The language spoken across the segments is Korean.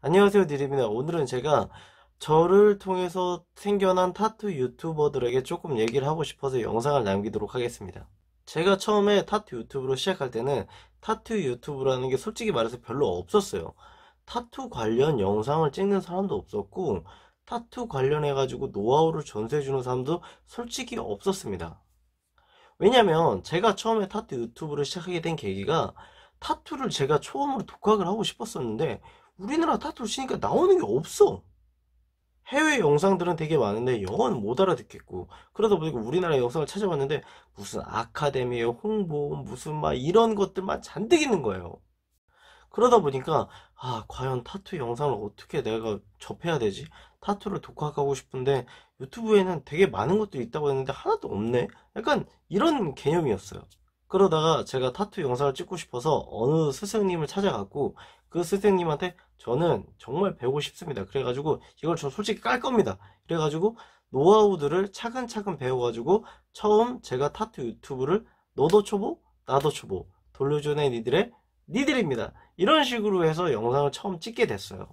안녕하세요 디립입니다 오늘은 제가 저를 통해서 생겨난 타투 유튜버들에게 조금 얘기를 하고 싶어서 영상을 남기도록 하겠습니다 제가 처음에 타투 유튜브로 시작할 때는 타투 유튜브라는 게 솔직히 말해서 별로 없었어요 타투 관련 영상을 찍는 사람도 없었고 타투 관련해 가지고 노하우를 전수해 주는 사람도 솔직히 없었습니다 왜냐면 제가 처음에 타투 유튜브를 시작하게 된 계기가 타투를 제가 처음으로 독학을 하고 싶었었는데 우리나라 타투를 치니까 나오는 게 없어 해외 영상들은 되게 많은데 영어는 못 알아듣겠고 그러다 보니까 우리나라 영상을 찾아봤는데 무슨 아카데미의 홍보 무슨 막 이런 것들만 잔뜩 있는 거예요 그러다 보니까 아 과연 타투 영상을 어떻게 내가 접해야 되지 타투를 독학하고 싶은데 유튜브에는 되게 많은 것들이 있다고 했는데 하나도 없네 약간 이런 개념이었어요 그러다가 제가 타투 영상을 찍고 싶어서 어느 스승님을 찾아갔고 그선생님한테 저는 정말 배우고 싶습니다. 그래가지고 이걸 저 솔직히 깔 겁니다. 그래가지고 노하우들을 차근차근 배워가지고 처음 제가 타투 유튜브를 너도 초보 나도 초보 돌려주네 니들의 니들입니다. 이런 식으로 해서 영상을 처음 찍게 됐어요.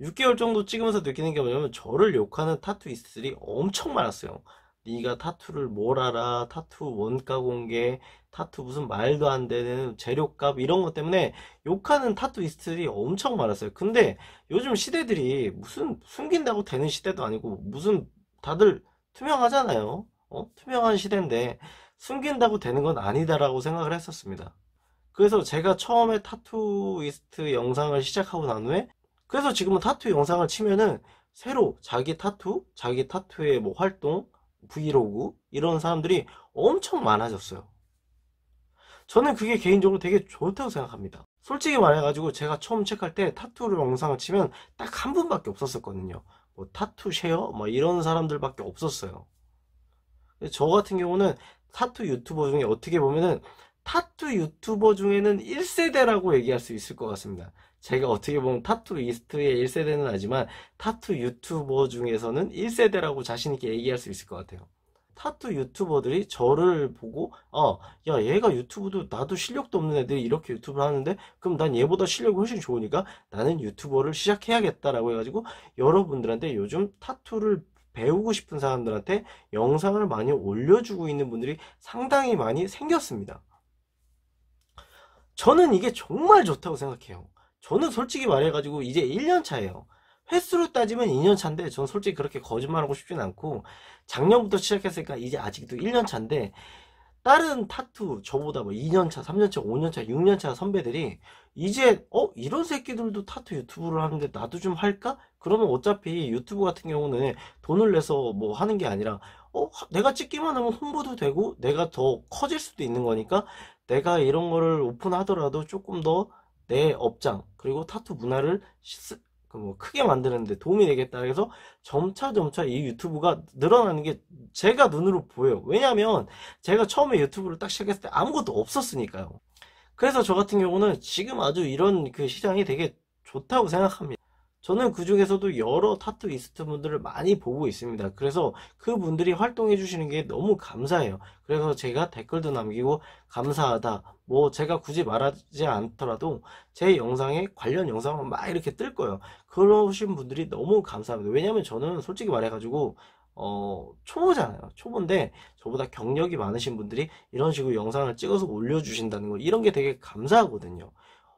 6개월 정도 찍으면서 느끼는 게 뭐냐면 저를 욕하는 타투이스트들이 엄청 많았어요. 네가 타투를 뭘 알아 타투 원가 공개 타투 무슨 말도 안 되는 재료값 이런 것 때문에 욕하는 타투이스트들이 엄청 많았어요 근데 요즘 시대들이 무슨 숨긴다고 되는 시대도 아니고 무슨 다들 투명하잖아요 어? 투명한 시대인데 숨긴다고 되는 건 아니다라고 생각을 했었습니다 그래서 제가 처음에 타투이스트 영상을 시작하고 난 후에 그래서 지금은 타투 영상을 치면은 새로 자기 타투, 자기 타투의 뭐 활동, 브이로그 이런 사람들이 엄청 많아졌어요. 저는 그게 개인적으로 되게 좋다고 생각합니다. 솔직히 말해가지고 제가 처음 체크할 때 타투를 영상을 치면 딱 한 분밖에 없었었거든요. 뭐 타투 쉐어 뭐 이런 사람들밖에 없었어요. 저 같은 경우는 타투 유튜버 중에 어떻게 보면은 타투 유튜버 중에는 1세대라고 얘기할 수 있을 것 같습니다. 제가 어떻게 보면 타투 이스트의 1세대는 아니지만 타투 유튜버 중에서는 1세대라고 자신있게 얘기할 수 있을 것 같아요. 타투 유튜버들이 저를 보고 어, 야 얘가 유튜브도 나도 실력도 없는 애들이 이렇게 유튜브를 하는데 그럼 난 얘보다 실력이 훨씬 좋으니까 나는 유튜버를 시작해야겠다라고 해가지고 여러분들한테 요즘 타투를 배우고 싶은 사람들한테 영상을 많이 올려주고 있는 분들이 상당히 많이 생겼습니다. 저는 이게 정말 좋다고 생각해요. 저는 솔직히 말해가지고 이제 1년 차예요. 횟수로 따지면 2년 차인데 저는 솔직히 그렇게 거짓말하고 싶진 않고 작년부터 시작했으니까 이제 아직도 1년 차인데 다른 타투 저보다 뭐 2년차, 3년차, 5년차, 6년차 선배들이 이제 어 이런 새끼들도 타투 유튜브를 하는데 나도 좀 할까? 그러면 어차피 유튜브 같은 경우는 돈을 내서 뭐 하는 게 아니라 어 내가 찍기만 하면 홍보도 되고 내가 더 커질 수도 있는 거니까 내가 이런 거를 오픈하더라도 조금 더 내 업장 그리고 타투 문화를 그 뭐 크게 만드는데 도움이 되겠다 그래서 점차 점차 이 유튜브가 늘어나는 게 제가 눈으로 보여요 왜냐하면 제가 처음에 유튜브를 딱 시작했을 때 아무것도 없었으니까요 그래서 저 같은 경우는 지금 아주 이런 그 시장이 되게 좋다고 생각합니다 저는 그 중에서도 여러 타투이스트 분들을 많이 보고 있습니다. 그래서 그 분들이 활동해 주시는 게 너무 감사해요. 그래서 제가 댓글도 남기고 감사하다. 뭐 제가 굳이 말하지 않더라도 제 영상에 관련 영상을 막 이렇게 뜰 거예요. 그러신 분들이 너무 감사합니다. 왜냐면 하 저는 솔직히 말해가지고 어, 초보잖아요. 초보인데 저보다 경력이 많으신 분들이 이런 식으로 영상을 찍어서 올려주신다는 거 이런 게 되게 감사하거든요.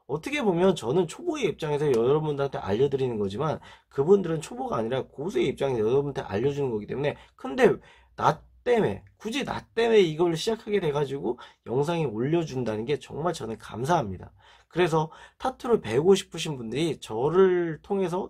어떻게 보면 저는 초보의 입장에서 여러분들한테 알려드리는 거지만 그분들은 초보가 아니라 고수의 입장에서 여러분한테 알려주는 거기 때문에 근데 나 때문에 굳이 나 때문에 이걸 시작하게 돼가지고 영상에 올려준다는 게 정말 저는 감사합니다. 그래서 타투를 배우고 싶으신 분들이 저를 통해서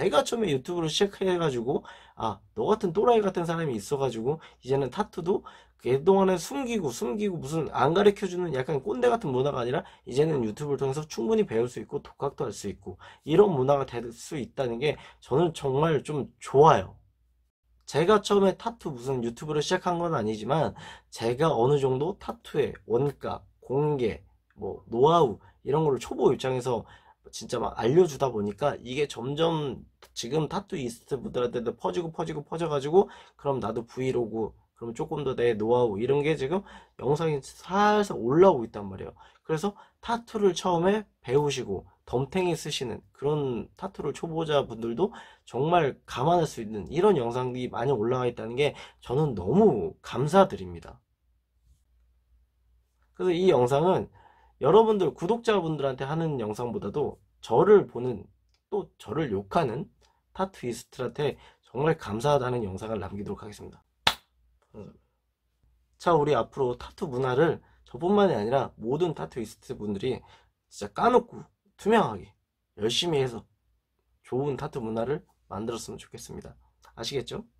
제가 처음에 유튜브를 시작해가지고 아 너 같은 또라이 같은 사람이 있어가지고 이제는 타투도 그동안에 숨기고 숨기고 무슨 안 가르쳐주는 약간 꼰대 같은 문화가 아니라 이제는 유튜브를 통해서 충분히 배울 수 있고 독학도 할 수 있고 이런 문화가 될 수 있다는 게 저는 정말 좀 좋아요. 제가 처음에 타투 무슨 유튜브를 시작한 건 아니지만 제가 어느 정도 타투의 원가, 공개, 뭐 노하우 이런 거를 초보 입장에서 진짜 막 알려주다 보니까 이게 점점 지금 타투 이스트 분들한테도 퍼지고 퍼지고 퍼져가지고 그럼 나도 브이로그 그럼 조금 더 내 노하우 이런 게 지금 영상이 살살 올라오고 있단 말이에요 그래서 타투를 처음에 배우시고 덤탱이 쓰시는 그런 타투를 초보자 분들도 정말 감안할 수 있는 이런 영상들이 많이 올라와 있다는 게 저는 너무 감사드립니다 그래서 이 영상은 여러분들 구독자분들한테 하는 영상보다도 저를 보는 또 저를 욕하는 타투이스트한테 정말 감사하다는 영상을 남기도록 하겠습니다. 자, 우리 앞으로 타투 문화를 저뿐만이 아니라 모든 타투이스트 분들이 진짜 까놓고 투명하게 열심히 해서 좋은 타투 문화를 만들었으면 좋겠습니다. 아시겠죠?